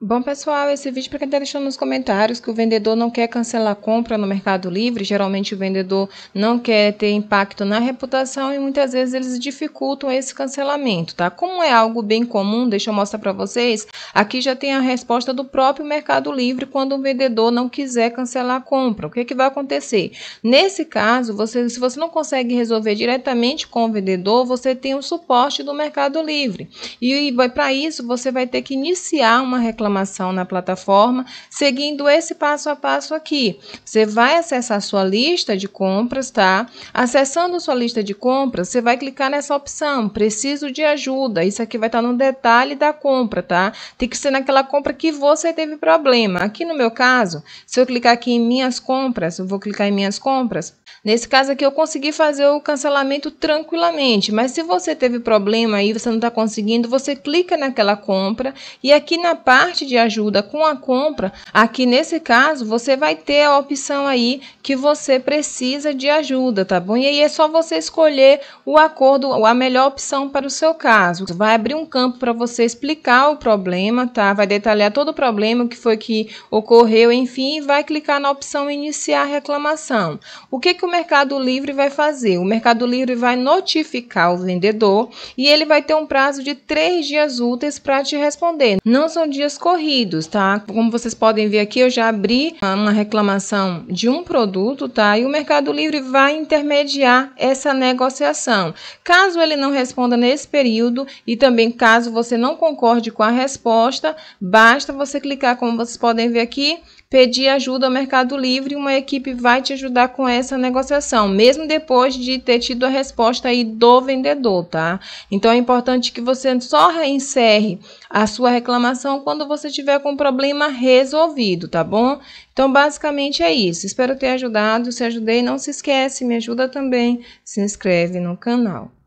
Bom, pessoal, esse vídeo é para quem está deixando nos comentários que o vendedor não quer cancelar a compra no Mercado Livre, geralmente o vendedor não quer ter impacto na reputação e muitas vezes eles dificultam esse cancelamento, tá? Como é algo bem comum, deixa eu mostrar para vocês, aqui já tem a resposta do próprio Mercado Livre quando o vendedor não quiser cancelar a compra. O que, é que vai acontecer? Nesse caso, você, se você não consegue resolver diretamente com o vendedor, você tem o suporte do Mercado Livre. E, e para isso, você vai ter que iniciar uma reclamação reclamação na plataforma, seguindo esse passo a passo aqui. Você vai acessar sua lista de compras, tá? Acessando sua lista de compras, você vai clicar nessa opção, preciso de ajuda. Isso aqui vai estar tá no detalhe da compra, tá? Tem que ser naquela compra que você teve problema. Aqui no meu caso, se eu clicar aqui em minhas compras, eu vou clicar em minhas compras, Nesse caso aqui, eu consegui fazer o cancelamento tranquilamente, mas se você teve problema aí, você não está conseguindo, você clica naquela compra e aqui na parte de ajuda com a compra, aqui nesse caso, você vai ter a opção aí que você precisa de ajuda, tá bom? E aí é só você escolher o acordo, a melhor opção para o seu caso. Vai abrir um campo para você explicar o problema, tá? Vai detalhar todo o problema que foi que ocorreu, enfim, e vai clicar na opção iniciar reclamação. O que que o Mercado Livre vai fazer? O Mercado Livre vai notificar o vendedor e ele vai ter um prazo de três dias úteis para te responder. Não são dias corridos, tá? Como vocês podem ver aqui, eu já abri uma reclamação de um produto, tá? E o Mercado Livre vai intermediar essa negociação. Caso ele não responda nesse período e também caso você não concorde com a resposta, basta você clicar, como vocês podem ver aqui, pedir ajuda ao Mercado Livre, uma equipe vai te ajudar com essa negociação, mesmo depois de ter tido a resposta aí do vendedor, tá? Então é importante que você só encerre a sua reclamação quando você tiver com o problema resolvido, tá bom? Então basicamente é isso. Espero ter ajudado. Se ajudei, não se esquece, me ajuda também, se inscreve no canal.